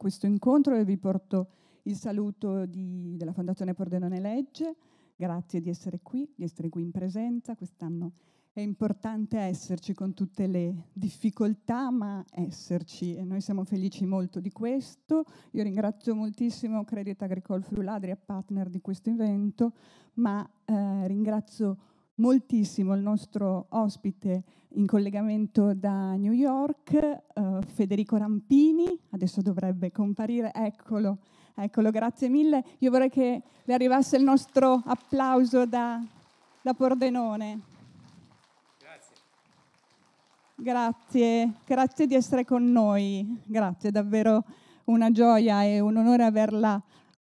questo incontro e vi porto il saluto di, della Fondazione Pordenone Legge. Grazie di essere qui, di essere qui in presenza. Quest'anno è importante esserci con tutte le difficoltà, ma esserci e noi siamo felici molto di questo. Io ringrazio moltissimo Credit Agricole Fruladria, partner di questo evento, ma eh, ringrazio moltissimo il nostro ospite in collegamento da New York, eh, Federico Rampini, adesso dovrebbe comparire, eccolo, eccolo, grazie mille. Io vorrei che le arrivasse il nostro applauso da, da Pordenone. Grazie. grazie, grazie di essere con noi, grazie, davvero una gioia e un onore averla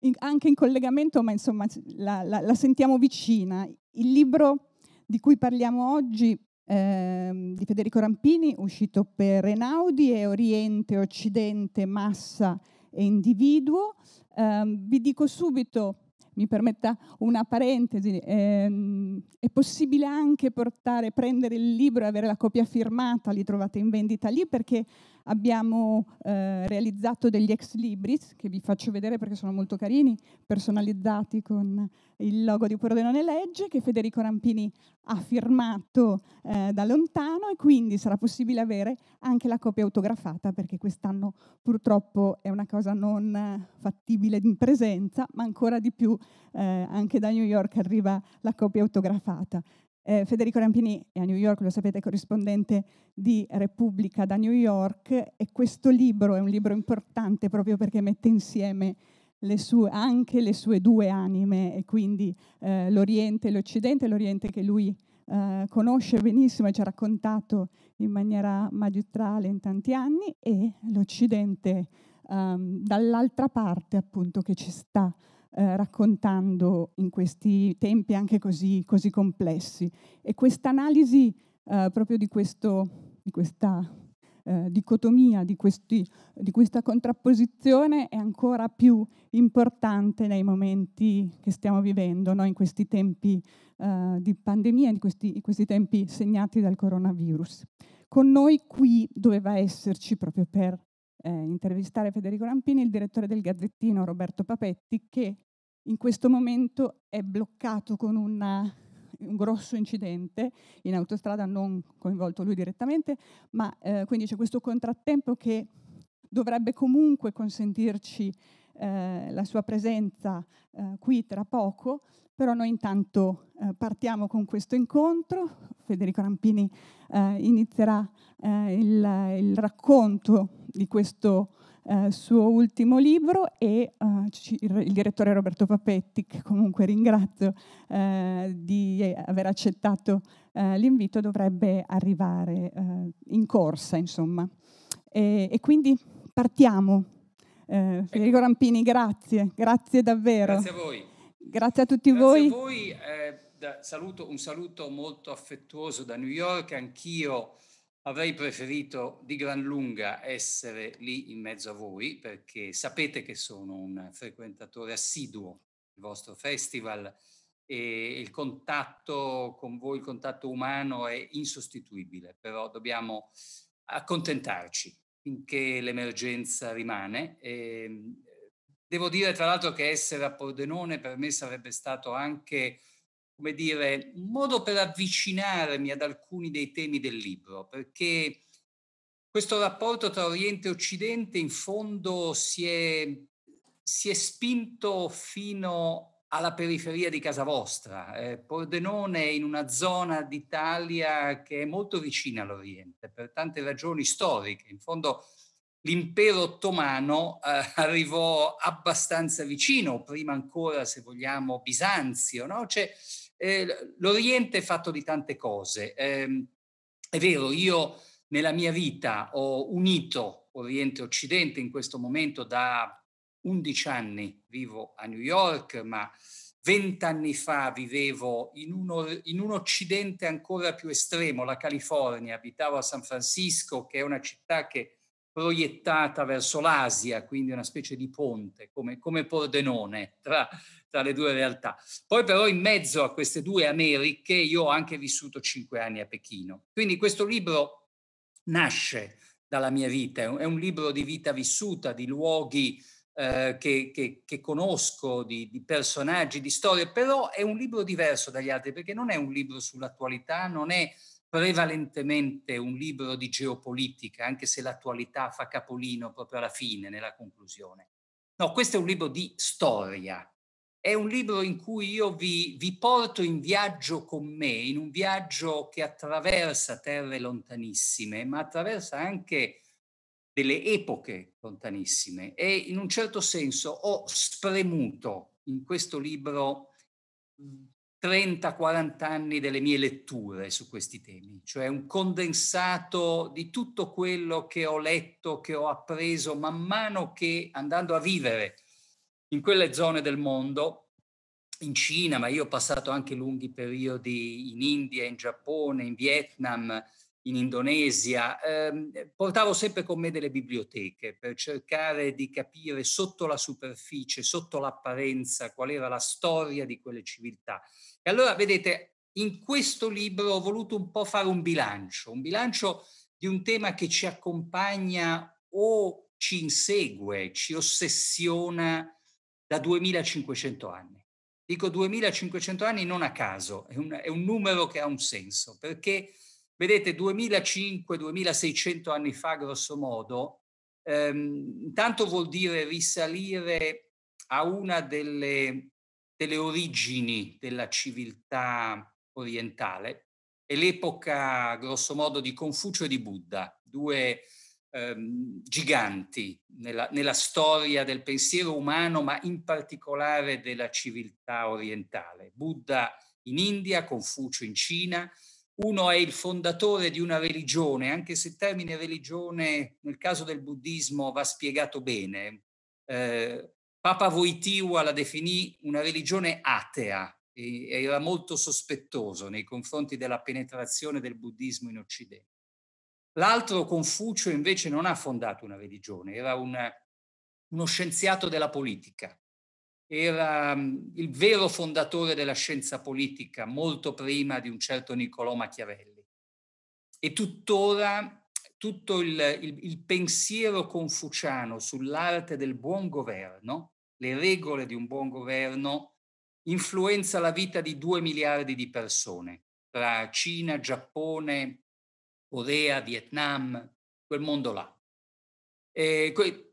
in, anche in collegamento, ma insomma la, la, la sentiamo vicina. Il libro di cui parliamo oggi Ehm, di Federico Rampini, uscito per Enaudi, è Oriente, Occidente, Massa e Individuo. Ehm, vi dico subito, mi permetta una parentesi, ehm, è possibile anche portare, prendere il libro e avere la copia firmata, li trovate in vendita lì perché abbiamo eh, realizzato degli ex libris, che vi faccio vedere perché sono molto carini, personalizzati con il logo di Pordenone Legge, che Federico Rampini ha firmato eh, da lontano e quindi sarà possibile avere anche la copia autografata, perché quest'anno purtroppo è una cosa non fattibile in presenza, ma ancora di più eh, anche da New York arriva la copia autografata. Eh, Federico Rampini è a New York, lo sapete, corrispondente di Repubblica da New York e questo libro è un libro importante proprio perché mette insieme le sue, anche le sue due anime e quindi eh, l'Oriente e l'Occidente, l'Oriente che lui eh, conosce benissimo e ci ha raccontato in maniera magistrale in tanti anni e l'Occidente ehm, dall'altra parte appunto che ci sta eh, raccontando in questi tempi anche così, così complessi. E quest'analisi eh, proprio di, questo, di questa eh, dicotomia, di, questi, di questa contrapposizione è ancora più importante nei momenti che stiamo vivendo, no? in questi tempi eh, di pandemia, in questi, in questi tempi segnati dal coronavirus. Con noi qui doveva esserci proprio per eh, intervistare Federico Rampini, il direttore del Gazzettino Roberto Papetti, che in questo momento è bloccato con una, un grosso incidente in autostrada, non coinvolto lui direttamente, ma eh, quindi c'è questo contrattempo che dovrebbe comunque consentirci eh, la sua presenza eh, qui tra poco, però noi intanto eh, partiamo con questo incontro. Federico Rampini eh, inizierà eh, il, il racconto di questo eh, suo ultimo libro e eh, il direttore Roberto Papetti, che comunque ringrazio eh, di aver accettato eh, l'invito, dovrebbe arrivare eh, in corsa, insomma. E, e quindi partiamo. Eh, Federico ecco. Rampini, grazie, grazie davvero. Grazie a voi. Grazie a tutti grazie voi. A voi da, saluto, un saluto molto affettuoso da New York, anch'io. Avrei preferito di gran lunga essere lì in mezzo a voi perché sapete che sono un frequentatore assiduo del vostro festival e il contatto con voi, il contatto umano è insostituibile, però dobbiamo accontentarci finché l'emergenza rimane. E ehm, devo dire tra l'altro che essere a Pordenone per me sarebbe stato anche come dire, un modo per avvicinarmi ad alcuni dei temi del libro, perché questo rapporto tra Oriente e Occidente in fondo si è, si è spinto fino alla periferia di casa vostra. Eh, Pordenone è in una zona d'Italia che è molto vicina all'Oriente per tante ragioni storiche. In fondo l'impero ottomano eh, arrivò abbastanza vicino, prima ancora se vogliamo Bisanzio, no? C'è, cioè, eh, l'Oriente è fatto di tante cose. Eh, è vero, io nella mia vita ho unito Oriente e Occidente in questo momento da 11 anni vivo a New York, ma 20 anni fa vivevo in, uno, in, un occidente ancora più estremo, la California, abitavo a San Francisco, che è una città che proiettata verso l'Asia, quindi una specie di ponte, come, come Pordenone tra, tra, le due realtà. Poi però in mezzo a queste due Americhe io ho anche vissuto cinque anni a Pechino. Quindi questo libro nasce dalla mia vita, è un libro di vita vissuta, di luoghi eh, che, che, che, conosco, di, di personaggi, di storie, però è un libro diverso dagli altri perché non è un libro sull'attualità, non è prevalentemente un libro di geopolitica, anche se l'attualità fa capolino proprio alla fine, nella conclusione. No, questo è un libro di storia. È un libro in cui io vi, vi porto in viaggio con me, in un viaggio che attraversa terre lontanissime, ma attraversa anche delle epoche lontanissime. E in un certo senso ho spremuto in questo libro 30-40 anni delle mie letture su questi temi, cioè un condensato di tutto quello che ho letto, che ho appreso man mano che andando a vivere in quelle zone del mondo, in Cina, ma io ho passato anche lunghi periodi in India, in Giappone, in Vietnam, in Indonesia, eh, portavo sempre con me delle biblioteche per cercare di capire sotto la superficie, sotto l'apparenza, qual era la storia di quelle civiltà. E allora, vedete, in questo libro ho voluto un po' fare un bilancio, un bilancio di un tema che ci accompagna o ci insegue, ci ossessiona da 2500 anni. Dico 2500 anni non a caso, è un, è un numero che ha un senso, perché Vedete, 2500-2600 anni fa, grosso modo, ehm, intanto vuol dire risalire a una delle, delle origini della civiltà orientale, è l'epoca grosso modo di Confucio e di Buddha, due ehm, giganti nella, nella, storia del pensiero umano, ma in particolare della civiltà orientale. Buddha in India, Confucio in Cina, uno è il fondatore di una religione, anche se il termine religione nel caso del buddismo va spiegato bene. Eh, Papa Wojtyła la definì una religione atea e era molto sospettoso nei confronti della penetrazione del buddismo in Occidente. L'altro Confucio invece non ha fondato una religione, era un, uno scienziato della politica era ehm, il vero fondatore della scienza politica, molto prima di un certo Niccolò Machiavelli. E tuttora tutto il, il, il, pensiero confuciano sull'arte del buon governo, le regole di un buon governo, influenza la vita di due miliardi di persone, tra Cina, Giappone, Corea, Vietnam, quel mondo là. Eh, que-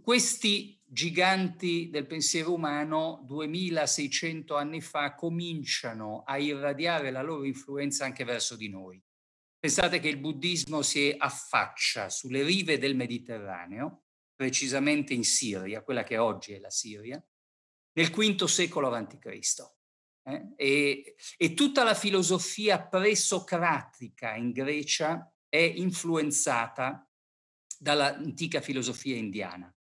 questi giganti del pensiero umano 2600 anni fa cominciano a irradiare la loro influenza anche verso di noi. Pensate che il buddismo si affaccia sulle rive del Mediterraneo, precisamente in Siria, quella che oggi è la Siria, nel V secolo a.C. Eh? E, e tutta la filosofia presocratica in Grecia è influenzata dall'antica filosofia indiana.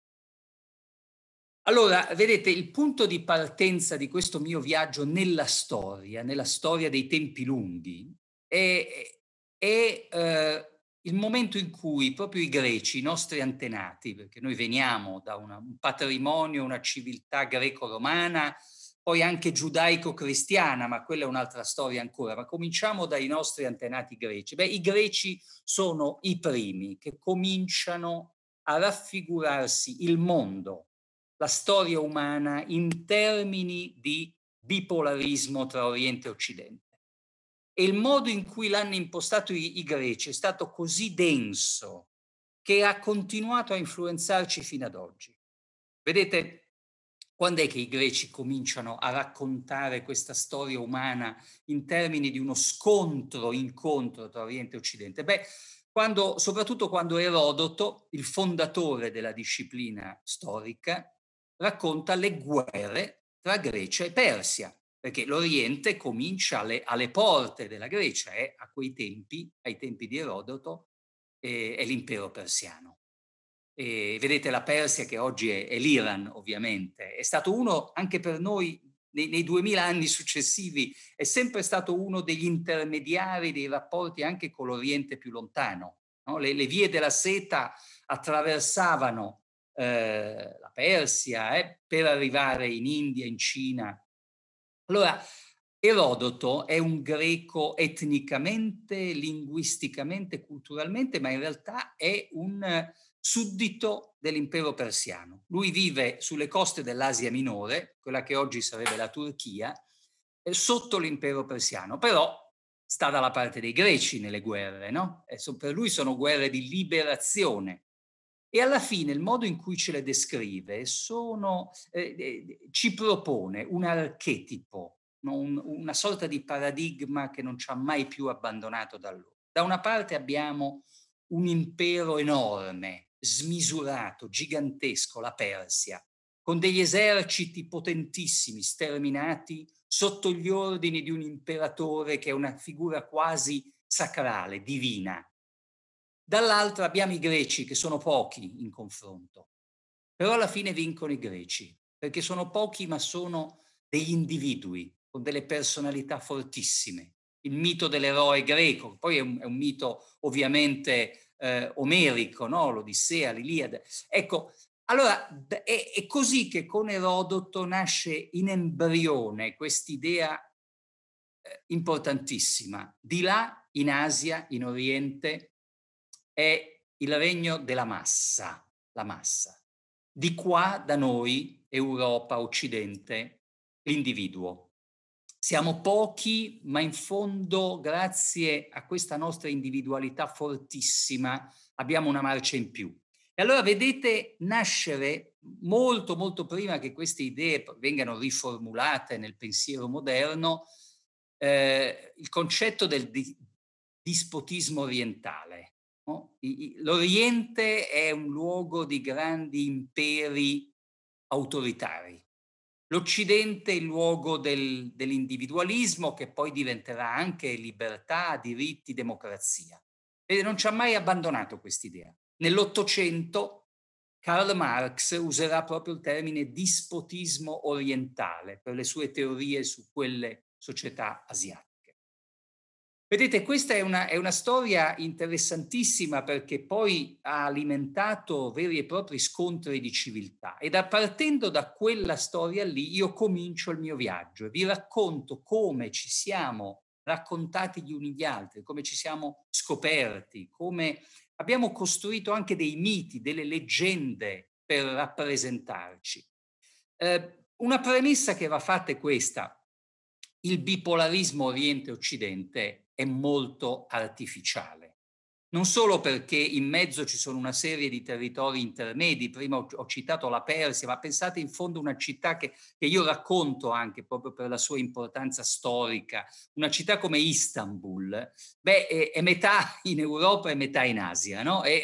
Allora, vedete, il punto di partenza di questo mio viaggio nella storia, nella storia dei tempi lunghi, è, è eh, il momento in cui proprio i greci, i nostri antenati, perché noi veniamo da una, un patrimonio, una civiltà greco-romana, poi anche giudaico-cristiana, ma quella è un'altra storia ancora, ma cominciamo dai nostri antenati greci. Beh, i greci sono i primi che cominciano a raffigurarsi il mondo la storia umana in termini di bipolarismo tra Oriente e Occidente. E il modo in cui l'hanno impostato i, i greci è stato così denso che ha continuato a influenzarci fino ad oggi. Vedete, quando è che i greci cominciano a raccontare questa storia umana in termini di uno scontro, incontro tra Oriente e Occidente? Beh, quando, soprattutto quando Erodoto, il fondatore della disciplina storica, racconta le guerre tra Grecia e Persia, perché l'Oriente comincia alle, alle porte della Grecia e eh, a quei tempi, ai tempi di Erodoto, eh, è l'impero persiano. E vedete la Persia che oggi è, è, l'Iran ovviamente, è stato uno anche per noi nei, duemila anni successivi, è sempre stato uno degli intermediari dei rapporti anche con l'Oriente più lontano. No? Le, le vie della seta attraversavano eh, Persia, eh, per arrivare in India, in Cina. Allora, Erodoto è un greco etnicamente, linguisticamente, culturalmente, ma in realtà è un suddito dell'impero persiano. Lui vive sulle coste dell'Asia Minore, quella che oggi sarebbe la Turchia, eh, sotto l'impero persiano, però sta dalla parte dei greci nelle guerre, no? Eh, per lui sono guerre di liberazione, e alla fine il modo in cui ce le descrive sono, eh, eh ci propone un archetipo, un, una sorta di paradigma che non ci ha mai più abbandonato da loro. Da una parte abbiamo un impero enorme, smisurato, gigantesco, la Persia, con degli eserciti potentissimi, sterminati sotto gli ordini di un imperatore che è una figura quasi sacrale, divina dall'altra abbiamo i greci che sono pochi in confronto, però alla fine vincono i greci, perché sono pochi ma sono degli individui con delle personalità fortissime. Il mito dell'eroe greco, poi è un, è un mito ovviamente eh, omerico, no? l'Odissea, l'Iliade. Ecco, allora è, è così che con Erodoto nasce in embrione quest'idea eh, importantissima. Di là, in Asia, in Oriente, è il regno della massa, la massa. Di qua da noi, Europa, Occidente, l'individuo. Siamo pochi, ma in fondo, grazie a questa nostra individualità fortissima, abbiamo una marcia in più. E allora vedete nascere molto, molto prima che queste idee vengano riformulate nel pensiero moderno, eh, il concetto del di- dispotismo orientale, L'Oriente è un luogo di grandi imperi autoritari. L'Occidente è il luogo del, dell'individualismo che poi diventerà anche libertà, diritti, democrazia. E non ci ha mai abbandonato quest'idea. Nell'Ottocento Karl Marx userà proprio il termine dispotismo orientale per le sue teorie su quelle società asiatiche. Vedete, questa è una, è una, storia interessantissima perché poi ha alimentato veri e propri scontri di civiltà ed a partendo da quella storia lì io comincio il mio viaggio e vi racconto come ci siamo raccontati gli uni gli altri, come ci siamo scoperti, come abbiamo costruito anche dei miti, delle leggende per rappresentarci. Eh, una premessa che va fatta è questa. Il bipolarismo Oriente-Occidente è molto artificiale. Non solo perché in mezzo ci sono una serie di territori intermedi, prima ho, citato la Persia, ma pensate in fondo a una città che, che io racconto anche proprio per la sua importanza storica, una città come Istanbul, beh, è, è metà in Europa e metà in Asia, no? È,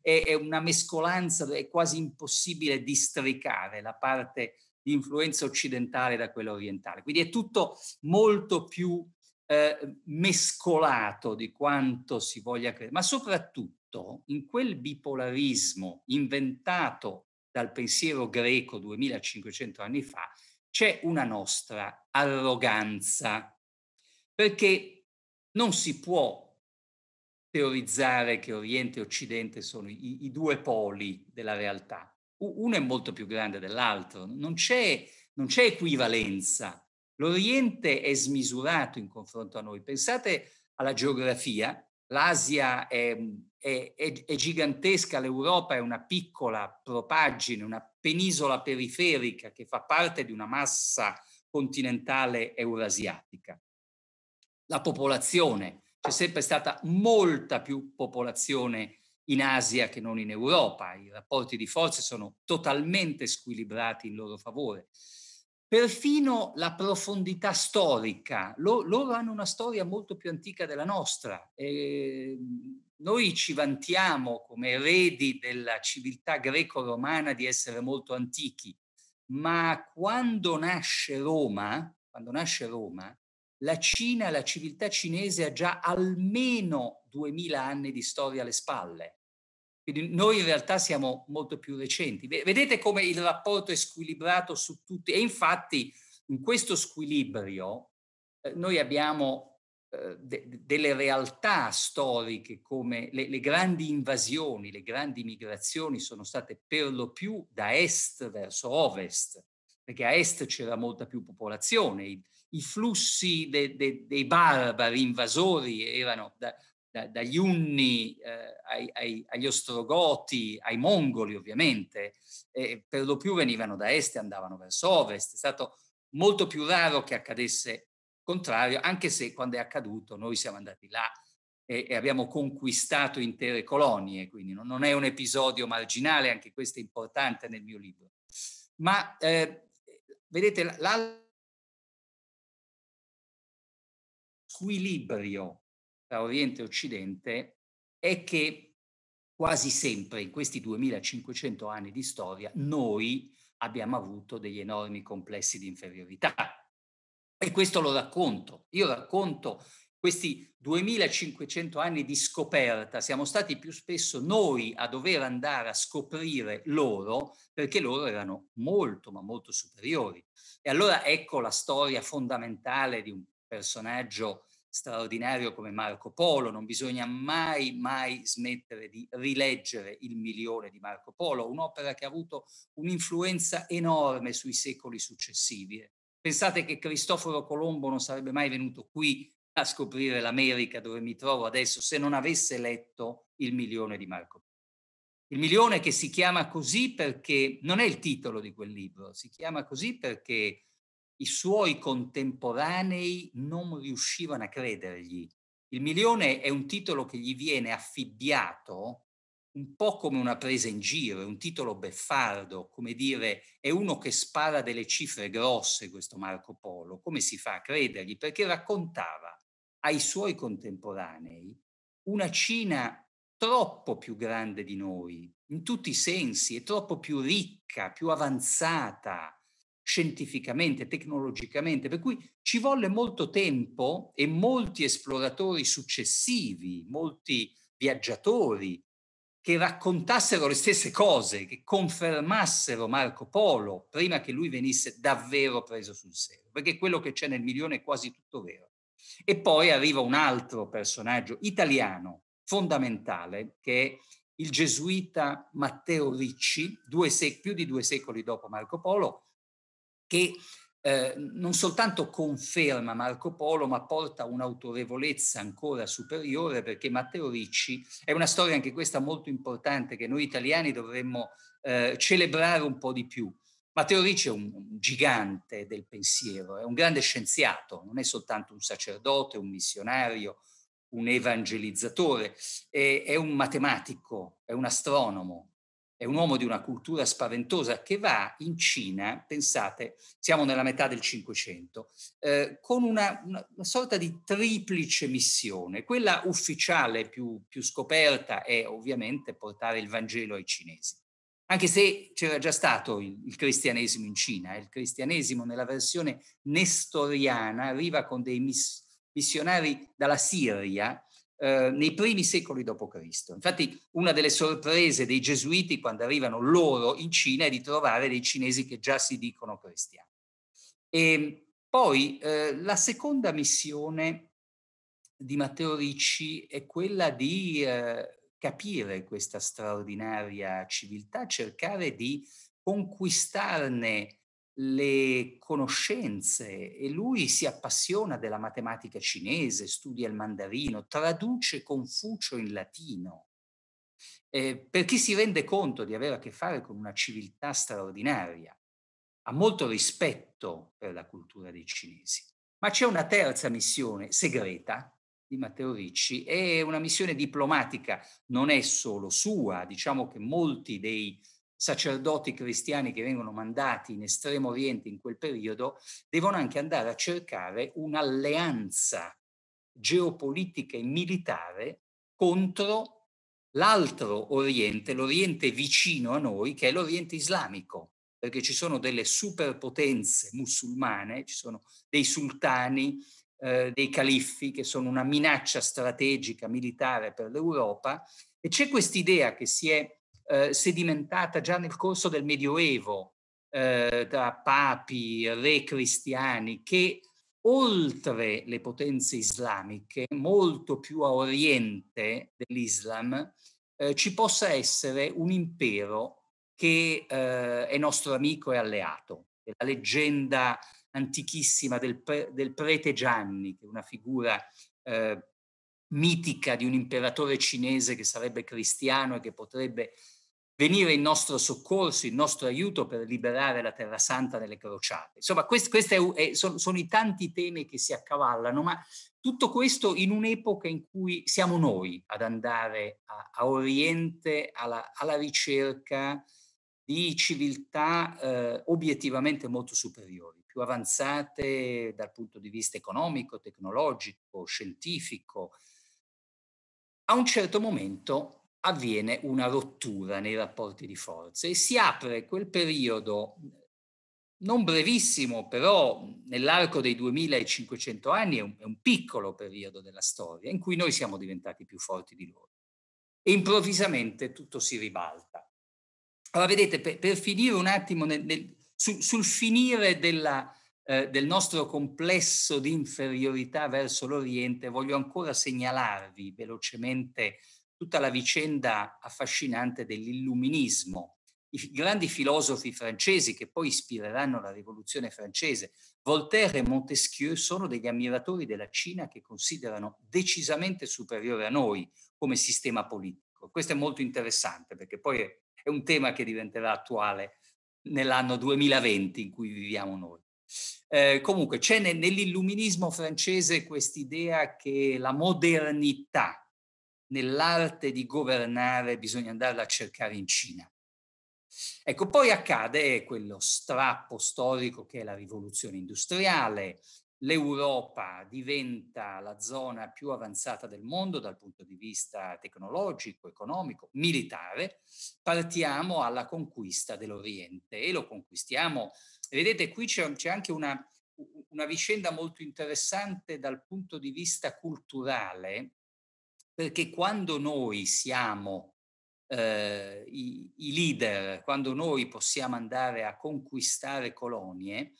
è, è una mescolanza, è quasi impossibile districare la parte di influenza occidentale da quella orientale. Quindi è tutto molto più eh, mescolato di quanto si voglia credere, ma soprattutto in quel bipolarismo inventato dal pensiero greco 2500 anni fa c'è una nostra arroganza, perché non si può teorizzare che Oriente e Occidente sono i, i due poli della realtà. Uno è molto più grande dell'altro, non c'è, non c'è equivalenza L'Oriente è smisurato in confronto a noi. Pensate alla geografia, l'Asia è, è, è, è gigantesca, l'Europa è una piccola propaggine, una penisola periferica che fa parte di una massa continentale eurasiatica. La popolazione, c'è sempre stata molta più popolazione in Asia che non in Europa, i rapporti di forze sono totalmente squilibrati in loro favore. Perfino la profondità storica, loro hanno una storia molto più antica della nostra. Eh, noi ci vantiamo come eredi della civiltà greco-romana di essere molto antichi, ma quando nasce Roma, quando nasce Roma, la Cina, la civiltà cinese ha già almeno 2000 anni di storia alle spalle. Quindi noi in realtà siamo molto più recenti. Vedete come il rapporto è squilibrato su tutti e infatti in questo squilibrio eh, noi abbiamo eh, de- delle realtà storiche come le-, le grandi invasioni, le grandi migrazioni sono state per lo più da est verso ovest, perché a est c'era molta più popolazione, i, i flussi de, de, dei barbari invasori erano da, da, dagli Unni eh, ai, ai, agli Ostrogoti, ai Mongoli ovviamente, eh, per lo più venivano da est e andavano verso ovest. È stato molto più raro che accadesse il contrario, anche se quando è accaduto noi siamo andati là e, e abbiamo conquistato intere colonie, quindi non, non, è un episodio marginale, anche questo è importante nel mio libro. Ma eh, vedete, l'altro squilibrio tra Oriente e Occidente è che quasi sempre in questi 2500 anni di storia noi abbiamo avuto degli enormi complessi di inferiorità. E questo lo racconto. Io racconto questi 2500 anni di scoperta, siamo stati più spesso noi a dover andare a scoprire loro perché loro erano molto, ma molto superiori. E allora ecco la storia fondamentale di un personaggio straordinario come Marco Polo, non bisogna mai, mai smettere di rileggere il milione di Marco Polo, un'opera che ha avuto un'influenza enorme sui secoli successivi. Pensate che Cristoforo Colombo non sarebbe mai venuto qui a scoprire l'America dove mi trovo adesso se non avesse letto il milione di Marco Polo. Il milione che si chiama così perché non è il titolo di quel libro, si chiama così perché i suoi contemporanei non riuscivano a credergli. Il milione è un titolo che gli viene affibbiato un po' come una presa in giro, è un titolo beffardo, come dire, è uno che spara delle cifre grosse questo Marco Polo, come si fa a credergli? Perché raccontava ai suoi contemporanei una Cina troppo più grande di noi, in tutti i sensi, è troppo più ricca, più avanzata, scientificamente, tecnologicamente, per cui ci volle molto tempo e molti esploratori successivi, molti viaggiatori che raccontassero le stesse cose, che confermassero Marco Polo prima che lui venisse davvero preso sul serio, perché quello che c'è nel milione è quasi tutto vero. E poi arriva un altro personaggio italiano fondamentale che è il gesuita Matteo Ricci, sec- più di due secoli dopo Marco Polo, che eh, non soltanto conferma Marco Polo, ma porta un'autorevolezza ancora superiore perché Matteo Ricci è una storia anche questa molto importante che noi italiani dovremmo eh, celebrare un po' di più. Matteo Ricci è un gigante del pensiero, è un grande scienziato, non è soltanto un sacerdote, un missionario, un evangelizzatore, è, è un matematico, è un astronomo, è un uomo di una cultura spaventosa che va in Cina, pensate, siamo nella metà del Cinquecento, eh, con una, una, sorta di triplice missione. Quella ufficiale più, più scoperta è ovviamente portare il Vangelo ai cinesi anche se c'era già stato il, il cristianesimo in Cina, eh, il cristianesimo nella versione nestoriana arriva con dei miss, missionari dalla Siria eh, nei primi secoli d.C. Infatti una delle sorprese dei gesuiti quando arrivano loro in Cina è di trovare dei cinesi che già si dicono cristiani. E poi eh, la seconda missione di Matteo Ricci è quella di eh, capire questa straordinaria civiltà, cercare di conquistarne le conoscenze e lui si appassiona della matematica cinese, studia il mandarino, traduce Confucio in latino. Eh, per chi si rende conto di avere a che fare con una civiltà straordinaria, ha molto rispetto per la cultura dei cinesi. Ma c'è una terza missione segreta di Matteo Ricci, è una missione diplomatica, non è solo sua, diciamo che molti dei sacerdoti cristiani che vengono mandati in Estremo Oriente in quel periodo devono anche andare a cercare un'alleanza geopolitica e militare contro l'altro Oriente, l'Oriente vicino a noi, che è l'Oriente islamico, perché ci sono delle superpotenze musulmane, ci sono dei sultani, eh, dei califfi che sono una minaccia strategica militare per l'Europa e c'è quest'idea che si è eh, sedimentata già nel corso del Medioevo eh, da papi, re cristiani, che oltre le potenze islamiche, molto più a oriente dell'Islam, eh, ci possa essere un impero che eh, è nostro amico e alleato. La leggenda antichissima del, pre, del prete Gianni, che è una figura eh, mitica di un imperatore cinese che sarebbe cristiano e che potrebbe venire in nostro soccorso, in nostro aiuto per liberare la Terra Santa dalle crociate. Insomma, questi, questi sono, sono, i tanti temi che si accavallano, ma tutto questo in un'epoca in cui siamo noi ad andare a, a Oriente alla, alla, ricerca di civiltà eh, obiettivamente molto superiori, più avanzate dal punto di vista economico, tecnologico, scientifico. A un certo momento avviene una rottura nei rapporti di forza e si apre quel periodo non brevissimo, però nell'arco dei 2500 anni è un, è un, piccolo periodo della storia in cui noi siamo diventati più forti di loro. E improvvisamente tutto si ribalta. Allora, vedete, per, per finire un attimo nel, nel, su, sul finire della, eh, del nostro complesso di inferiorità verso l'Oriente, voglio ancora segnalarvi velocemente tutta la vicenda affascinante dell'illuminismo. I grandi filosofi francesi che poi ispireranno la rivoluzione francese, Voltaire e Montesquieu, sono degli ammiratori della Cina che considerano decisamente superiore a noi come sistema politico. Questo è molto interessante perché poi è un tema che diventerà attuale nell'anno 2020 in cui viviamo noi. Eh, comunque c'è nell'illuminismo francese quest'idea che la modernità nell'arte di governare bisogna andarla a cercare in Cina. Ecco, poi accade quello strappo storico che è la rivoluzione industriale, l'Europa diventa la zona più avanzata del mondo dal punto di vista tecnologico, economico, militare, partiamo alla conquista dell'Oriente e lo conquistiamo. Vedete, qui c'è, c'è anche una, una vicenda molto interessante dal punto di vista culturale perché quando noi siamo eh, i, i, leader, quando noi possiamo andare a conquistare colonie,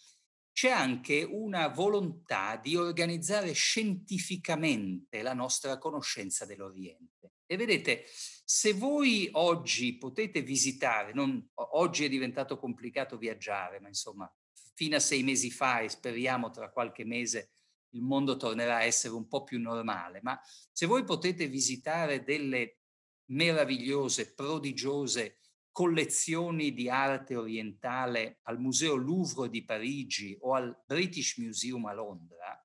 c'è anche una volontà di organizzare scientificamente la nostra conoscenza dell'Oriente. E vedete, se voi oggi potete visitare, non, oggi è diventato complicato viaggiare, ma insomma, fino a sei mesi fa e speriamo tra qualche mese il mondo tornerà a essere un po' più normale, ma se voi potete visitare delle meravigliose, prodigiose collezioni di arte orientale al Museo Louvre di Parigi o al British Museum a Londra,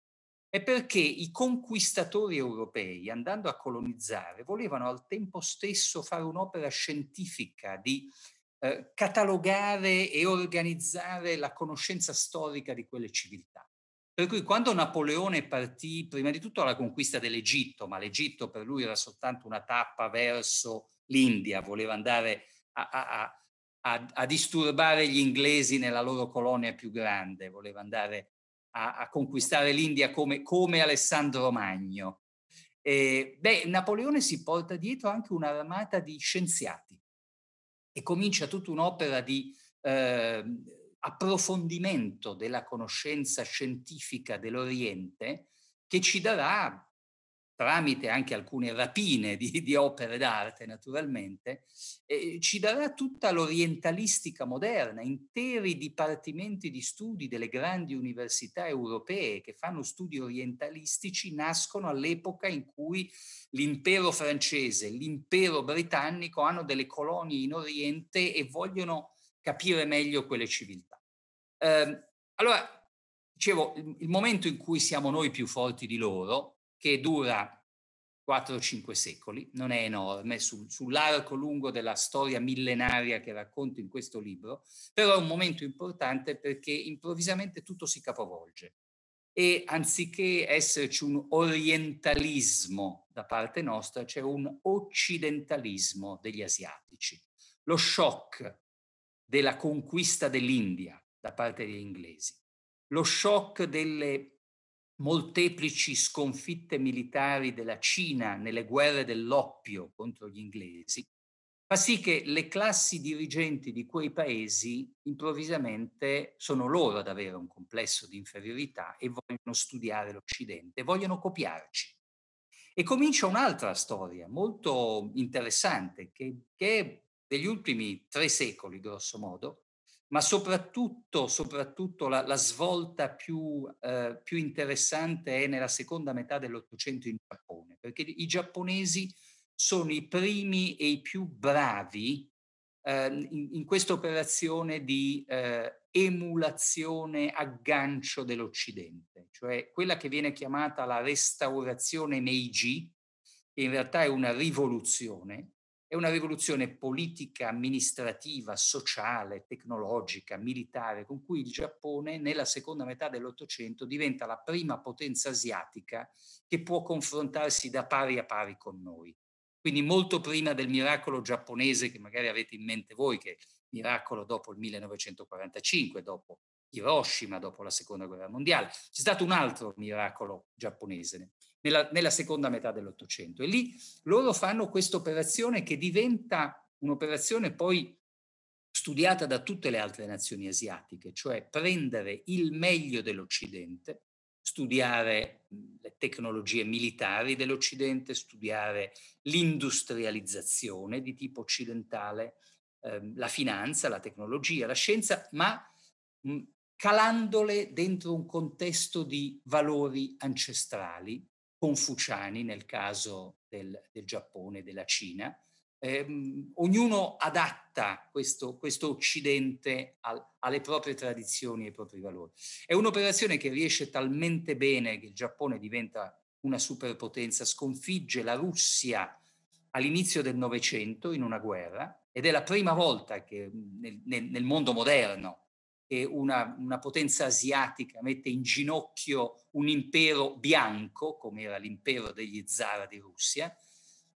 è perché i conquistatori europei, andando a colonizzare, volevano al tempo stesso fare un'opera scientifica di eh, catalogare e organizzare la conoscenza storica di quelle civiltà. Per cui quando Napoleone partì prima di tutto alla conquista dell'Egitto, ma l'Egitto per lui era soltanto una tappa verso l'India, voleva andare a, a, a, a disturbare gli inglesi nella loro colonia più grande, voleva andare a, conquistare l'India come, come Alessandro Magno. E, beh, Napoleone si porta dietro anche un'armata di scienziati e comincia tutta un'opera di... Eh, approfondimento della conoscenza scientifica dell'Oriente che ci darà, tramite anche alcune rapine di, di opere d'arte naturalmente, eh, ci darà tutta l'orientalistica moderna, interi dipartimenti di studi delle grandi università europee che fanno studi orientalistici nascono all'epoca in cui l'impero francese, l'impero britannico hanno delle colonie in Oriente e vogliono capire meglio quelle civiltà. Eh, allora, dicevo, il, il momento in cui siamo noi più forti di loro, che dura 4-5 secoli, non è enorme, su, sull'arco lungo della storia millenaria che racconto in questo libro, però è un momento importante perché improvvisamente tutto si capovolge e anziché esserci un orientalismo da parte nostra, c'è un occidentalismo degli asiatici. Lo shock della conquista dell'India da parte degli inglesi. Lo shock delle molteplici sconfitte militari della Cina nelle guerre dell'oppio contro gli inglesi fa sì che le classi dirigenti di quei paesi improvvisamente sono loro ad avere un complesso di inferiorità e vogliono studiare l'Occidente, vogliono copiarci. E comincia un'altra storia molto interessante che, che è degli ultimi tre secoli, grosso modo, ma soprattutto, soprattutto la, la, svolta più, eh, più, interessante è nella seconda metà dell'Ottocento in Giappone, perché i giapponesi sono i primi e i più bravi eh, in, in questa operazione di eh, emulazione aggancio dell'Occidente, cioè quella che viene chiamata la restaurazione Meiji, che in realtà è una rivoluzione, è una rivoluzione politica, amministrativa, sociale, tecnologica, militare, con cui il Giappone nella seconda metà dell'Ottocento diventa la prima potenza asiatica che può confrontarsi da pari a pari con noi. Quindi molto prima del miracolo giapponese che magari avete in mente voi, che miracolo dopo il 1945, dopo Hiroshima, dopo la Seconda Guerra Mondiale, c'è stato un altro miracolo giapponese nella, nella seconda metà dell'Ottocento. E lì loro fanno questa operazione che diventa un'operazione poi studiata da tutte le altre nazioni asiatiche, cioè prendere il meglio dell'Occidente, studiare le tecnologie militari dell'Occidente, studiare l'industrializzazione di tipo occidentale, ehm, la finanza, la tecnologia, la scienza, ma mh, calandole dentro un contesto di valori ancestrali confuciani nel caso del, del Giappone della Cina. Ehm, ognuno adatta questo, questo Occidente al, alle proprie tradizioni e ai propri valori. È un'operazione che riesce talmente bene che il Giappone diventa una superpotenza, sconfigge la Russia all'inizio del Novecento in una guerra ed è la prima volta che nel, nel, nel mondo moderno che una, una potenza asiatica mette in ginocchio un impero bianco, come era l'impero degli zara di Russia,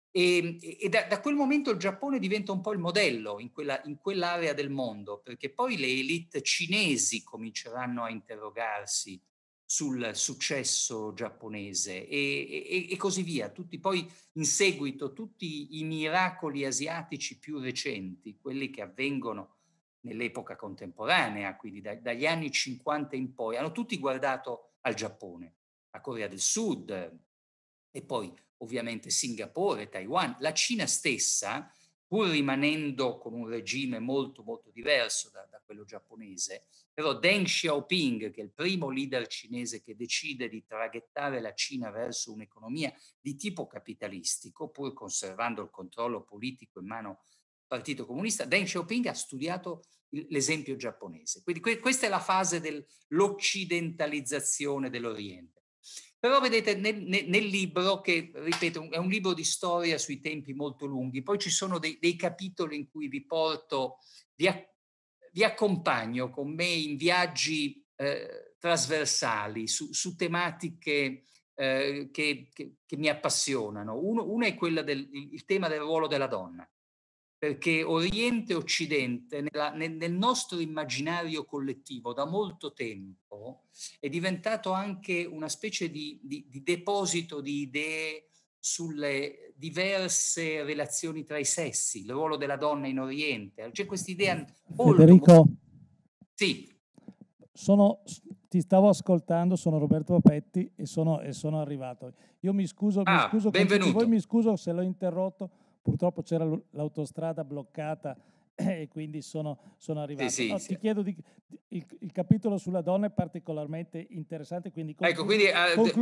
e, e da, da, quel momento il Giappone diventa un po' il modello in, quella, in, quell'area del mondo, perché poi le elite cinesi cominceranno a interrogarsi sul successo giapponese e, e, e così via. Tutti, poi in seguito tutti i miracoli asiatici più recenti, quelli che avvengono nell'epoca contemporanea, quindi da, dagli anni 50 in poi, hanno tutti guardato al Giappone, la Corea del Sud e poi ovviamente Singapore, Taiwan, la Cina stessa, pur rimanendo con un regime molto molto diverso da, da, quello giapponese, però Deng Xiaoping, che è il primo leader cinese che decide di traghettare la Cina verso un'economia di tipo capitalistico, pur conservando il controllo politico in mano al Partito Comunista, Deng Xiaoping ha studiato l'esempio giapponese. Quindi que- questa è la fase dell'occidentalizzazione dell'Oriente. Però vedete nel, nel, libro, che ripeto è un libro di storia sui tempi molto lunghi, poi ci sono dei, dei capitoli in cui vi porto, vi, a, vi, accompagno con me in viaggi eh, trasversali su, su tematiche eh, che, che, che, mi appassionano. Uno, una è quella del tema del ruolo della donna perché Oriente e Occidente nella, nel, nostro immaginario collettivo da molto tempo è diventato anche una specie di, di, di deposito di idee sulle diverse relazioni tra i sessi, il ruolo della donna in Oriente. C'è questa idea mm. molto... Federico, sì. Sono, ti stavo ascoltando, sono Roberto Papetti e sono, e sono arrivato. Io mi scuso, ah, mi scuso con voi, mi scuso se l'ho interrotto purtroppo c'era l'autostrada bloccata e quindi sono, sono arrivato. Sì, sì, no, sì. Ti chiedo di, di, il, il, capitolo sulla donna è particolarmente interessante. Quindi conclu- ecco, quindi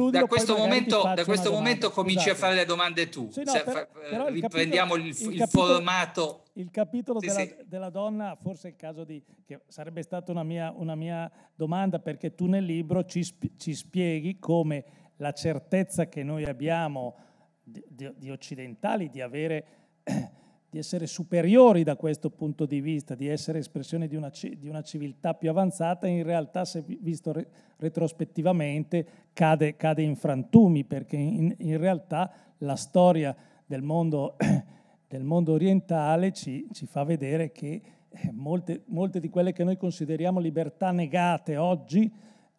uh, da questo momento, da questo momento cominci a esatto. fare le domande tu. Sì, no, Se, per, fa, eh, riprendiamo il, capitolo, il, il formato. Il capitolo della, della, donna, forse è il caso di. che sarebbe stata una mia, una mia domanda, perché tu nel libro ci, ci spieghi come la certezza che noi abbiamo di, di, occidentali di, avere, di essere superiori da questo punto di vista, di essere espressione di una, di una civiltà più avanzata, in realtà se visto re, retrospettivamente cade, cade, in frantumi perché in, in realtà la storia del mondo, del mondo orientale ci, ci, fa vedere che eh, molte, molte di quelle che noi consideriamo libertà negate oggi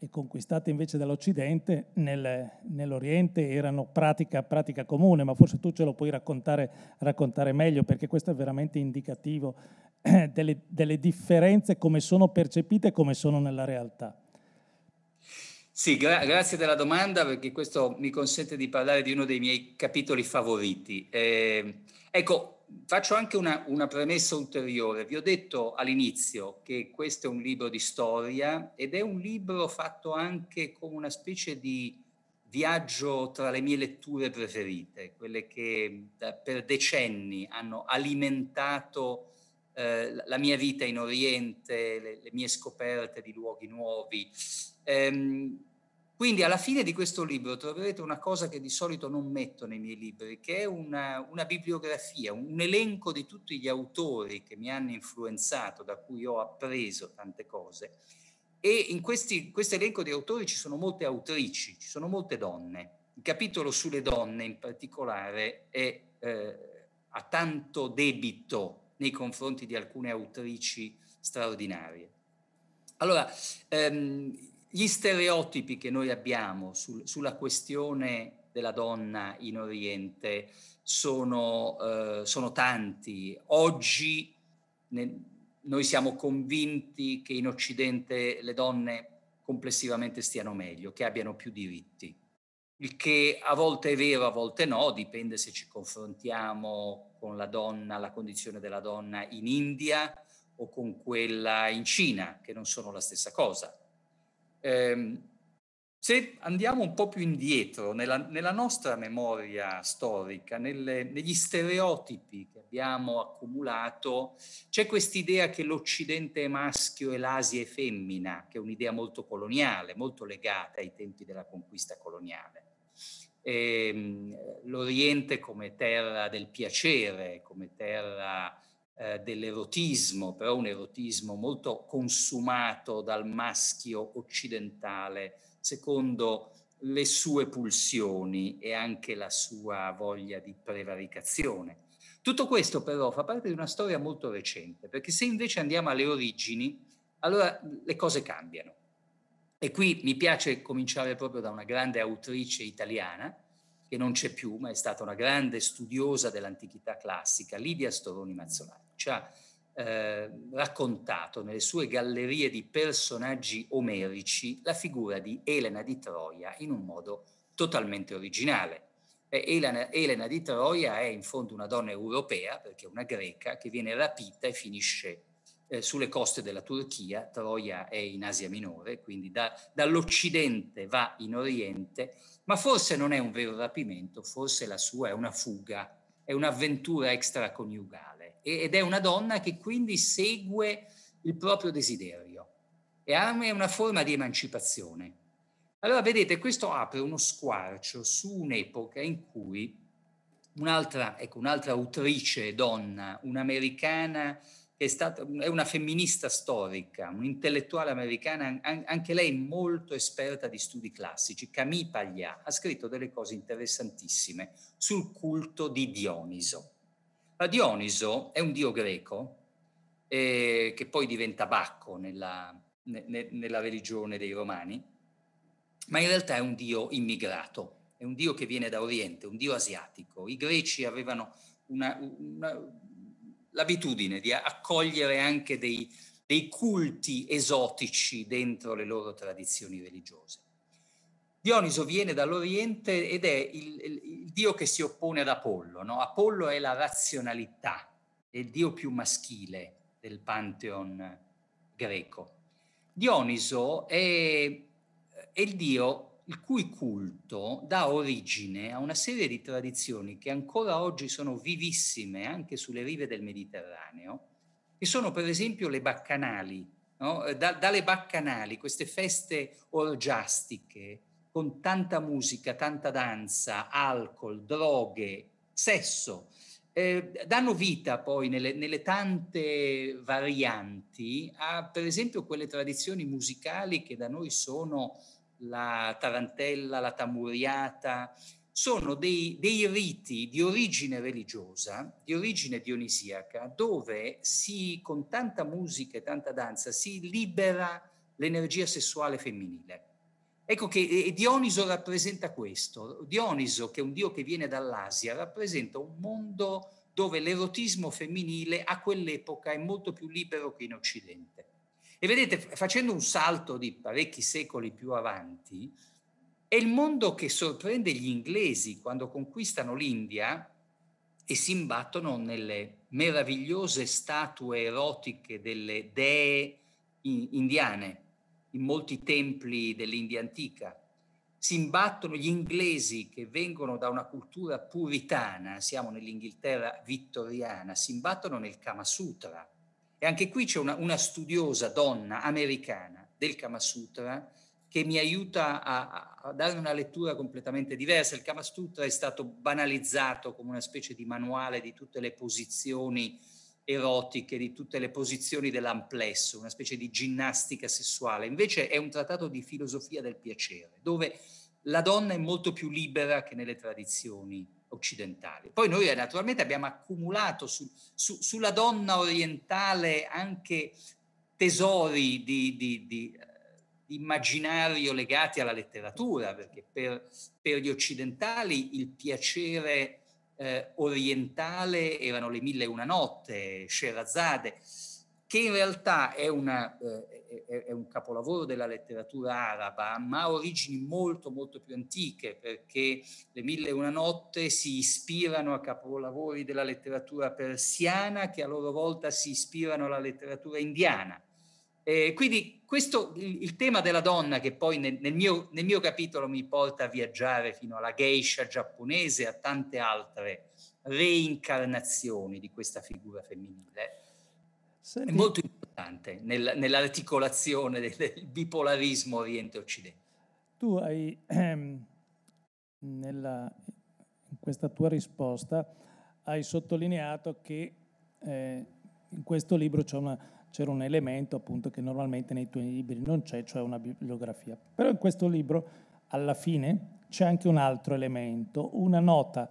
e conquistate invece dall'Occidente, nel, nell'Oriente erano pratica, pratica, comune, ma forse tu ce lo puoi raccontare, raccontare meglio perché questo è veramente indicativo eh, delle, delle, differenze come sono percepite e come sono nella realtà. Sì, gra- grazie della domanda perché questo mi consente di parlare di uno dei miei capitoli favoriti. Eh, ecco, faccio anche una, una, premessa ulteriore. Vi ho detto all'inizio che questo è un libro di storia ed è un libro fatto anche come una specie di viaggio tra le mie letture preferite, quelle che eh, per decenni hanno alimentato eh, la mia vita in Oriente, le, le, mie scoperte di luoghi nuovi. Ehm, quindi alla fine di questo libro troverete una cosa che di solito non metto nei miei libri, che è una, una bibliografia, un elenco di tutti gli autori che mi hanno influenzato, da cui ho appreso tante cose. E in questo elenco di autori ci sono molte autrici, ci sono molte donne. Il capitolo sulle donne in particolare è, eh, ha tanto debito nei confronti di alcune autrici straordinarie. Allora, ehm, gli stereotipi che noi abbiamo sul, sulla questione della donna in Oriente sono, eh, sono tanti. Oggi ne, noi siamo convinti che in Occidente le donne complessivamente stiano meglio, che abbiano più diritti. Il che a volte è vero, a volte no, dipende se ci confrontiamo con la donna, la condizione della donna in India o con quella in Cina, che non sono la stessa cosa. Eh, se andiamo un po' più indietro nella, nella nostra memoria storica, nelle, negli stereotipi che abbiamo accumulato, c'è quest'idea che l'Occidente è maschio e l'Asia è femmina, che è un'idea molto coloniale, molto legata ai tempi della conquista coloniale. E, ehm, l'Oriente come terra del piacere, come terra eh, dell'erotismo, però un erotismo molto consumato dal maschio occidentale, secondo le sue pulsioni e anche la sua voglia di prevaricazione. Tutto questo però fa parte di una storia molto recente, perché se invece andiamo alle origini, allora le cose cambiano. E qui mi piace cominciare proprio da una grande autrice italiana, che non c'è più, ma è stata una grande studiosa dell'antichità classica, Lidia Storoni Mazzolari ci ha eh, raccontato nelle sue gallerie di personaggi omerici la figura di Elena di Troia in un modo totalmente originale. Elena, Elena, di Troia è in fondo una donna europea, perché è una greca, che viene rapita e finisce eh, sulle coste della Turchia. Troia è in Asia Minore, quindi da, dall'Occidente va in Oriente, ma forse non è un vero rapimento, forse la sua è una fuga, è un'avventura extraconiugale ed è una donna che quindi segue il proprio desiderio e arma è una forma di emancipazione. Allora vedete, questo apre uno squarcio su un'epoca in cui un'altra, ecco, un'altra autrice donna, un'americana che è, stata, è una femminista storica, un'intellettuale americana, anche lei molto esperta di studi classici, Camille Paglia, ha scritto delle cose interessantissime sul culto di Dioniso. Ma Dioniso è un dio greco eh, che poi diventa Bacco nella, ne, nella religione dei romani, ma in realtà è un dio immigrato, è un dio che viene da Oriente, un dio asiatico. I greci avevano una, una, l'abitudine di accogliere anche dei, dei culti esotici dentro le loro tradizioni religiose. Dioniso viene dall'Oriente ed è il, il, il dio che si oppone ad Apollo. No? Apollo è la razionalità, è il dio più maschile del pantheon greco. Dioniso è, è il dio il cui culto dà origine a una serie di tradizioni che ancora oggi sono vivissime anche sulle rive del Mediterraneo, che sono per esempio le baccanali, no? da, dalle baccanali, queste feste orgiastiche con tanta musica, tanta danza, alcol, droghe, sesso, eh, danno vita poi nelle, nelle, tante varianti a per esempio quelle tradizioni musicali che da noi sono la tarantella, la tamuriata, sono dei, dei riti di origine religiosa, di origine dionisiaca, dove si, con tanta musica e tanta danza si libera l'energia sessuale femminile. Ecco che Dioniso rappresenta questo. Dioniso, che è un dio che viene dall'Asia, rappresenta un mondo dove l'erotismo femminile a quell'epoca è molto più libero che in Occidente. E vedete, facendo un salto di parecchi secoli più avanti, è il mondo che sorprende gli inglesi quando conquistano l'India e si imbattono nelle meravigliose statue erotiche delle dee indiane in molti templi dell'India antica. Si imbattono gli inglesi che vengono da una cultura puritana, siamo nell'Inghilterra vittoriana, si imbattono nel Kama Sutra. E anche qui c'è una, una studiosa donna americana del Kama Sutra che mi aiuta a, a, dare una lettura completamente diversa. Il Kama Sutra è stato banalizzato come una specie di manuale di tutte le posizioni erotiche, di tutte le posizioni dell'amplesso, una specie di ginnastica sessuale. Invece è un trattato di filosofia del piacere, dove la donna è molto più libera che nelle tradizioni occidentali. Poi noi eh, naturalmente abbiamo accumulato su, su, sulla donna orientale anche tesori di, di, di, di, eh, immaginario legati alla letteratura, perché per, per gli occidentali il piacere eh, orientale erano le mille e una notte, Sherazade, che in realtà è, una, eh, è, è, un capolavoro della letteratura araba, ma ha origini molto molto più antiche, perché le mille e una notte si ispirano a capolavori della letteratura persiana che a loro volta si ispirano alla letteratura indiana. Eh, quindi questo, il, il, tema della donna che poi nel, nel, mio, nel, mio, capitolo mi porta a viaggiare fino alla geisha giapponese e a tante altre reincarnazioni di questa figura femminile, Senti. è molto importante nel, nell'articolazione del, del bipolarismo Oriente-Occidente. Tu hai, ehm, nella, in questa tua risposta, hai sottolineato che eh, in questo libro c'era un elemento appunto che normalmente nei tuoi libri non c'è, cioè una bibliografia. Però in questo libro alla fine c'è anche un altro elemento, una nota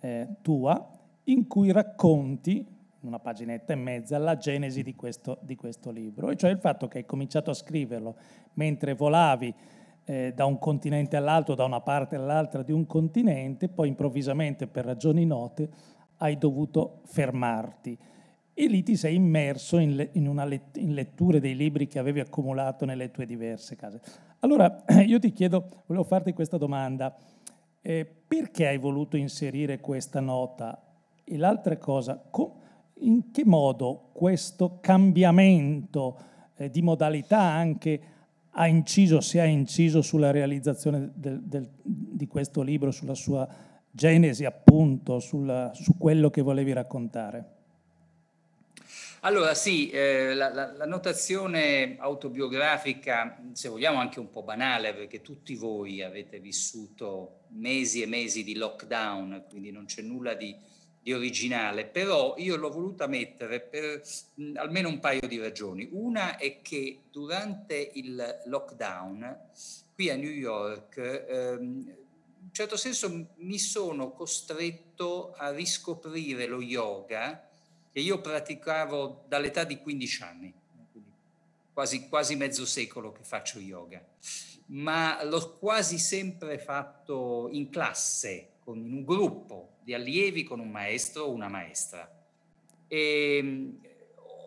eh, tua in cui racconti, in una paginetta e mezza, la genesi di questo, di questo libro, e cioè il fatto che hai cominciato a scriverlo mentre volavi eh, da un continente all'altro, da una parte all'altra di un continente, poi improvvisamente per ragioni note hai dovuto fermarti. E lì ti sei immerso in, le, in, let, in letture dei libri che avevi accumulato nelle tue diverse case. Allora, io ti chiedo, volevo farti questa domanda. Eh, perché hai voluto inserire questa nota? E l'altra cosa, co- in che modo questo cambiamento eh, di modalità anche ha inciso, se ha inciso sulla realizzazione del, del, di questo libro, sulla sua genesi appunto, sulla, su quello che volevi raccontare? Allora sì, eh, la, la, la, notazione autobiografica, se vogliamo anche un po' banale, perché tutti voi avete vissuto mesi e mesi di lockdown, quindi non c'è nulla di, di originale, però io l'ho voluta mettere per mh, mm, almeno un paio di ragioni. Una è che durante il lockdown, qui a New York, ehm, in un certo senso mi sono costretto a riscoprire lo yoga che io praticavo dall'età di 15 anni, quasi, quasi mezzo secolo che faccio yoga, ma l'ho quasi sempre fatto in classe, con, in un gruppo di allievi, con un maestro o una maestra. E, ehm,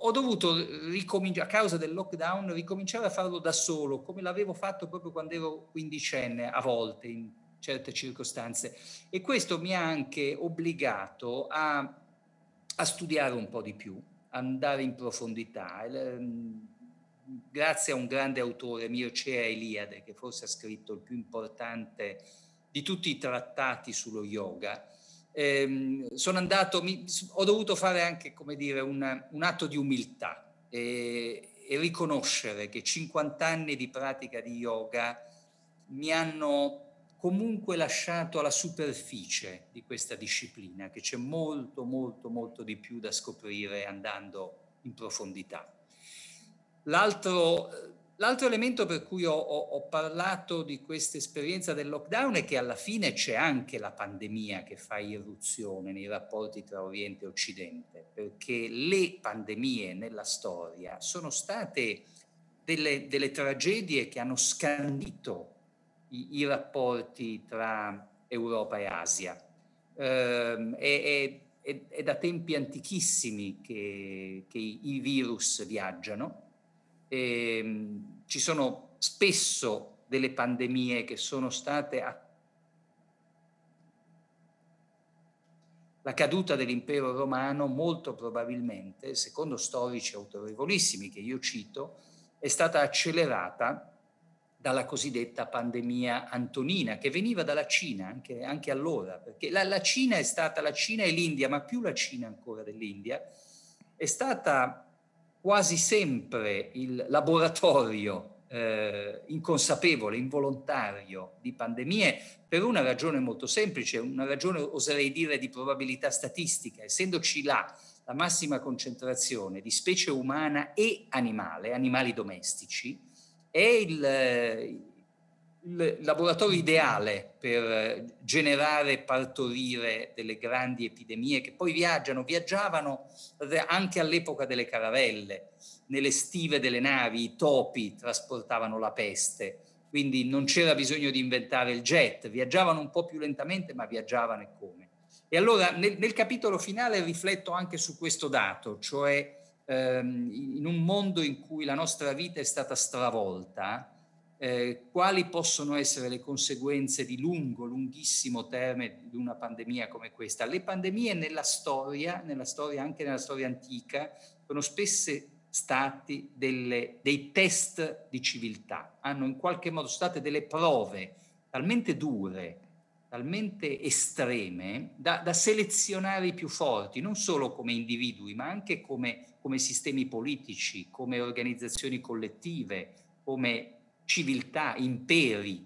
ho dovuto ricominciare, a causa del lockdown, ricominciare a farlo da solo, come l'avevo fatto proprio quando ero quindicenne, a volte in certe circostanze. E questo mi ha anche obbligato a a studiare un po' di più, andare in profondità. Mm, grazie a un grande autore, Mircea Eliade, che forse ha scritto il più importante di tutti i trattati sullo yoga, ehm, sono andato, mi, ho dovuto fare anche come dire, una, un atto di umiltà e, e riconoscere che 50 anni di pratica di yoga mi hanno comunque lasciato alla superficie di questa disciplina, che c'è molto, molto, molto di più da scoprire andando in profondità. L'altro, l'altro elemento per cui ho, ho parlato di questa esperienza del lockdown è che alla fine c'è anche la pandemia che fa irruzione nei rapporti tra Oriente e Occidente, perché le pandemie nella storia sono state delle, delle tragedie che hanno scandito i, i rapporti tra Europa e Asia. Eh, è, è, è, da tempi antichissimi che, che i virus viaggiano. Eh, ci sono spesso delle pandemie che sono state a... la caduta dell'impero romano molto probabilmente, secondo storici autorevolissimi che io cito, è stata accelerata dalla cosiddetta pandemia antonina, che veniva dalla Cina anche, anche allora, perché la, la, Cina è stata, la Cina e l'India, ma più la Cina ancora dell'India, è stata quasi sempre il laboratorio eh, inconsapevole, involontario di pandemie, per una ragione molto semplice, una ragione oserei dire di probabilità statistica, essendoci là la massima concentrazione di specie umana e animale, animali domestici, è il, il laboratorio ideale per generare e partorire delle grandi epidemie che poi viaggiano, viaggiavano anche all'epoca delle caravelle, nelle stive delle navi, i topi trasportavano la peste, quindi non c'era bisogno di inventare il jet, viaggiavano un po' più lentamente ma viaggiavano e come. E allora nel, nel capitolo finale rifletto anche su questo dato, cioè ehm, in un mondo in cui la nostra vita è stata stravolta, eh, quali possono essere le conseguenze di lungo, lunghissimo termine di una pandemia come questa? Le pandemie nella storia, nella storia anche nella storia antica, sono spesso stati delle, dei test di civiltà, hanno in qualche modo state delle prove talmente dure, talmente estreme da, da selezionare i più forti, non solo come individui, ma anche come come sistemi politici, come organizzazioni collettive, come civiltà, imperi.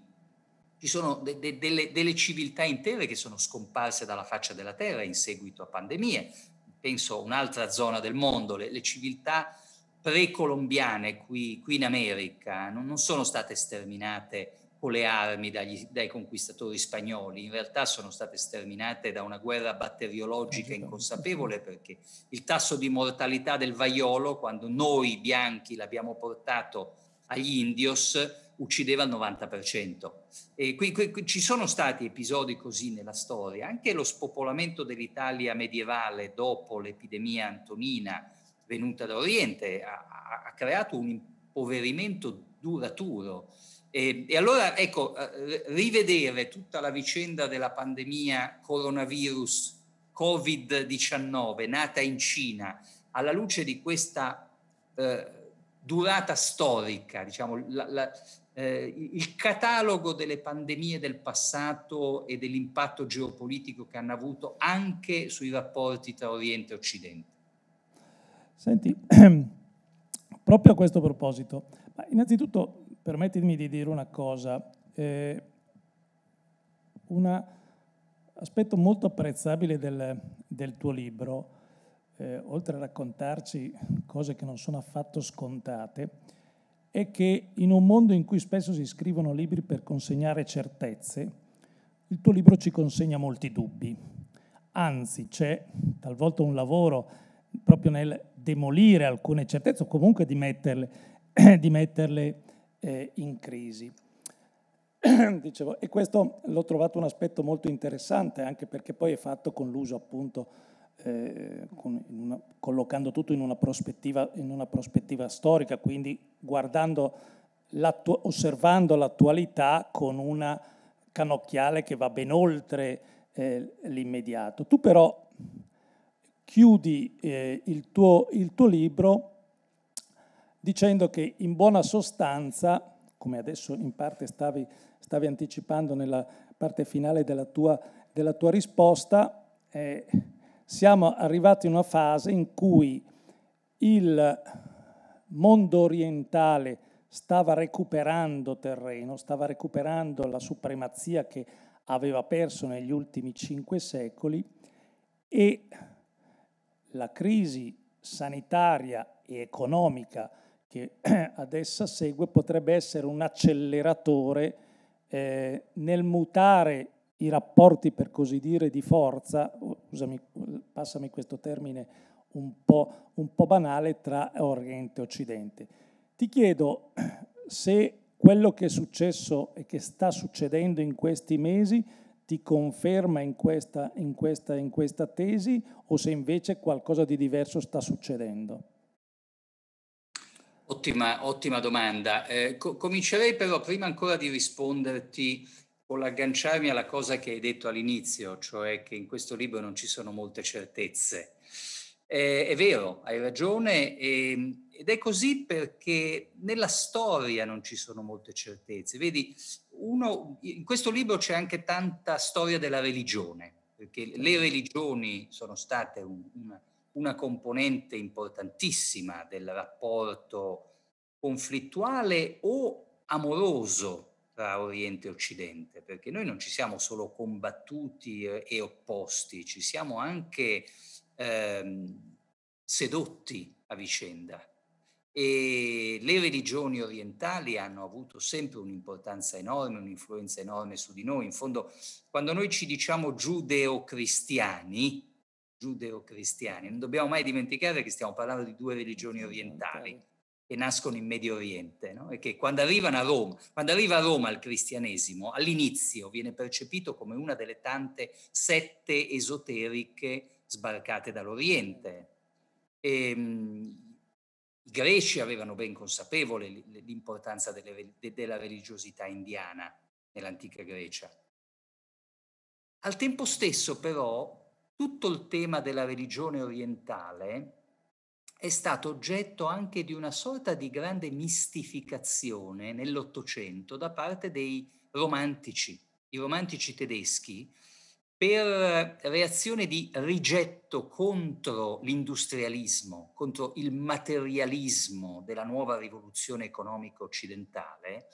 Ci sono de- de- delle, delle civiltà intere che sono scomparse dalla faccia della terra in seguito a pandemie. Penso a un'altra zona del mondo, le, le civiltà precolombiane qui, qui in America non, non sono state sterminate con le armi dagli, dai conquistatori spagnoli, in realtà sono state sterminate da una guerra batteriologica eh, certo. inconsapevole perché il tasso di mortalità del vaiolo, quando noi bianchi l'abbiamo portato agli indios, uccideva il 90%. E qui, qui, qui, ci sono stati episodi così nella storia, anche lo spopolamento dell'Italia medievale dopo l'epidemia antonina venuta da Oriente ha, ha creato un impoverimento duraturo e, e, allora, ecco, eh, eh, rivedere tutta la vicenda della pandemia coronavirus Covid-19 nata in Cina alla luce di questa eh, durata storica, diciamo, la, la, eh, il catalogo delle pandemie del passato e dell'impatto geopolitico che hanno avuto anche sui rapporti tra Oriente e Occidente. Senti, proprio a questo proposito, innanzitutto permettetemi di dire una cosa. Eh, un aspetto molto apprezzabile del, del tuo libro, eh, oltre a raccontarci cose che non sono affatto scontate, è che in un mondo in cui spesso si scrivono libri per consegnare certezze, il tuo libro ci consegna molti dubbi. Anzi, c'è talvolta un lavoro proprio nel demolire alcune certezze o comunque di metterle, di metterle eh, in crisi. Dicevo, e questo l'ho trovato un aspetto molto interessante, anche perché poi è fatto con l'uso appunto, eh, con una, collocando tutto in una, in una, prospettiva, storica, quindi l'attu osservando l'attualità con una canocchiale che va ben oltre eh, l'immediato. Tu però chiudi eh, il, tuo, il tuo libro dicendo che in buona sostanza, come adesso in parte stavi, stavi anticipando nella parte finale della tua, della tua risposta, eh, siamo arrivati in una fase in cui il mondo orientale stava recuperando terreno, stava recuperando la supremazia che aveva perso negli ultimi cinque secoli e la crisi sanitaria e economica che ad essa segue potrebbe essere un acceleratore eh, nel mutare i rapporti, per così dire, di forza, scusami, passami questo termine un po', un po banale, tra Oriente e Occidente. Ti chiedo se quello che è successo e che sta succedendo in questi mesi ti conferma in questa, in questa, in questa tesi o se invece qualcosa di diverso sta succedendo. Ottima, ottima domanda. Eh, co- comincerei però prima ancora di risponderti con l'agganciarmi alla cosa che hai detto all'inizio, cioè che in questo libro non ci sono molte certezze. Eh, è vero, hai ragione, e, ehm, ed è così perché nella storia non ci sono molte certezze. Vedi, uno, in questo libro c'è anche tanta storia della religione, perché le certo. religioni sono state un, una, una componente importantissima del rapporto conflittuale o amoroso tra Oriente e Occidente, perché noi non ci siamo solo combattuti e opposti, ci siamo anche ehm, sedotti a vicenda. E le religioni orientali hanno avuto sempre un'importanza enorme, un'influenza enorme su di noi. In fondo, quando noi ci diciamo giudeo-cristiani, giudeo-cristiani. Non dobbiamo mai dimenticare che stiamo parlando di due religioni orientali che nascono in Medio Oriente no? e che quando arrivano a Roma, quando arriva a Roma il cristianesimo, all'inizio viene percepito come una delle tante sette esoteriche sbarcate dall'Oriente. E, ehm, mh, I greci avevano ben consapevole l'importanza delle, de, della religiosità indiana nell'antica Grecia. Al tempo stesso però tutto il tema della religione orientale è stato oggetto anche di una sorta di grande mistificazione nell'Ottocento da parte dei romantici, i romantici tedeschi, per reazione di rigetto contro l'industrialismo, contro il materialismo della nuova rivoluzione economica occidentale,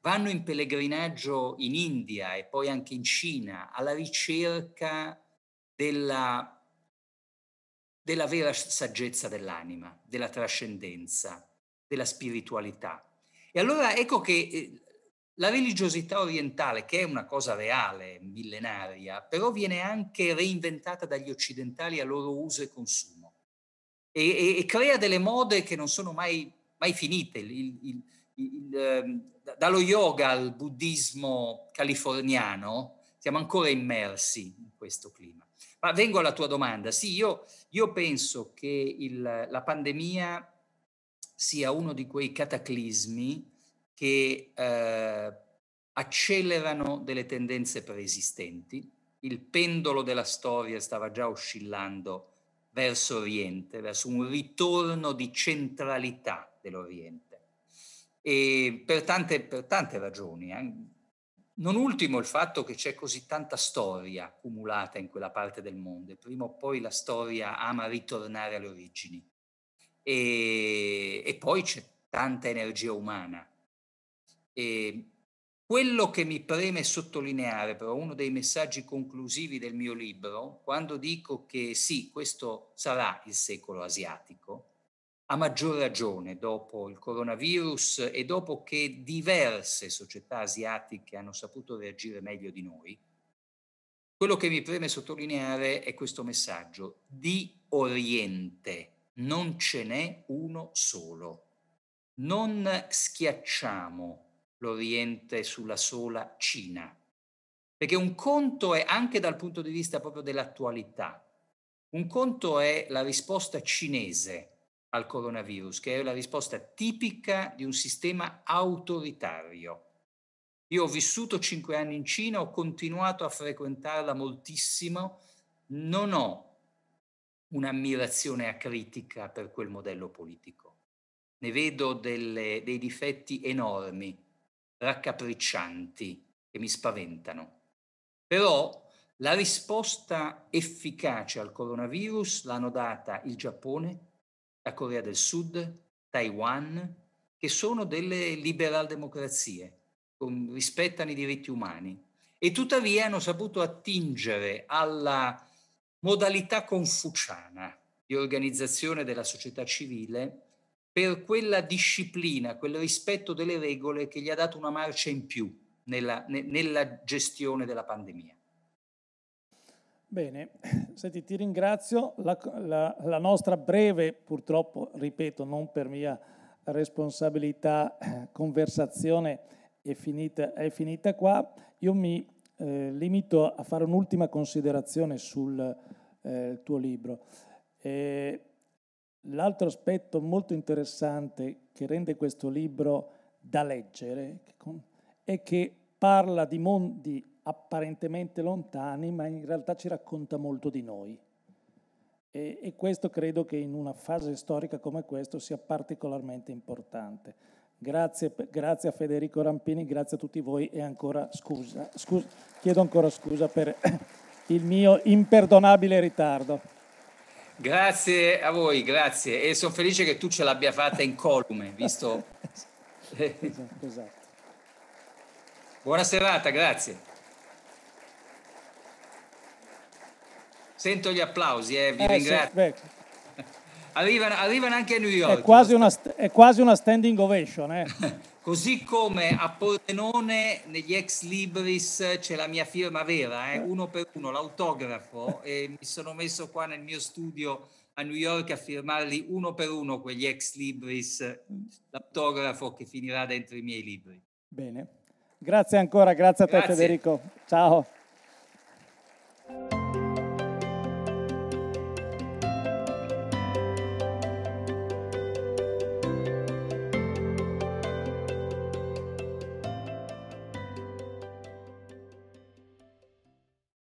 vanno in pellegrinaggio in India e poi anche in Cina alla ricerca della, della vera saggezza dell'anima, della trascendenza, della spiritualità. E allora ecco che eh, la religiosità orientale, che è una cosa reale, millenaria, però viene anche reinventata dagli occidentali a loro uso e consumo e, e, e crea delle mode che non sono mai, mai finite. Il, il, il, ehm, dallo yoga al buddismo californiano siamo ancora immersi in questo clima. Ma vengo alla tua domanda. Sì, io, io penso che il, la pandemia sia uno di quei cataclismi che eh, accelerano delle tendenze preesistenti. Il pendolo della storia stava già oscillando verso Oriente, verso un ritorno di centralità dell'Oriente. E per tante, per tante ragioni, eh, non ultimo il fatto che c'è così tanta storia accumulata in quella parte del mondo e prima o poi la storia ama ritornare alle origini. E, e poi c'è tanta energia umana. E quello che mi preme sottolineare, però, uno dei messaggi conclusivi del mio libro, quando dico che sì, questo sarà il secolo asiatico, a maggior ragione dopo il coronavirus e dopo che diverse società asiatiche hanno saputo reagire meglio di noi, quello che mi preme sottolineare è questo messaggio. Di Oriente non ce n'è uno solo. Non schiacciamo l'Oriente sulla sola Cina, perché un conto è anche dal punto di vista proprio dell'attualità, un conto è la risposta cinese al coronavirus, che è la risposta tipica di un sistema autoritario. Io ho vissuto cinque anni in Cina, ho continuato a frequentarla moltissimo, non ho un'ammirazione acritica per quel modello politico. Ne vedo delle, dei difetti enormi, raccapriccianti, che mi spaventano. Però la risposta efficace al coronavirus l'hanno data il Giappone, la Corea del Sud, Taiwan, che sono delle liberal democrazie, con, rispettano i diritti umani e tuttavia hanno saputo attingere alla modalità confuciana di organizzazione della società civile per quella disciplina, quel rispetto delle regole che gli ha dato una marcia in più nella, ne, nella gestione della pandemia. Bene, senti, ti ringrazio. La, la, la, nostra breve, purtroppo, ripeto, non per mia responsabilità, conversazione è finita, è finita qua. Io mi eh, limito a fare un'ultima considerazione sul eh, tuo libro. Eh, l'altro aspetto molto interessante che rende questo libro da leggere è che parla di mondi apparentemente lontani, ma in realtà ci racconta molto di noi. E, e, questo credo che in una fase storica come questa sia particolarmente importante. Grazie, grazie, a Federico Rampini, grazie a tutti voi e ancora scusa, scusa chiedo ancora scusa per il mio imperdonabile ritardo. Grazie a voi, grazie e sono felice che tu ce l'abbia fatta in colume, visto... esatto. esatto. Buona serata, grazie. Sento gli applausi, eh, vi eh, ringrazio. Sì, arrivano, arrivano, anche a New York. È quasi una, è quasi una standing ovation. Eh. Così come a Pordenone negli ex libris c'è la mia firma vera, eh, eh, uno per uno, l'autografo, e mi sono messo qua nel mio studio a New York a firmarli uno per uno quegli ex libris, l'autografo che finirà dentro i miei libri. Bene, grazie ancora, grazie a te grazie. Federico. Ciao.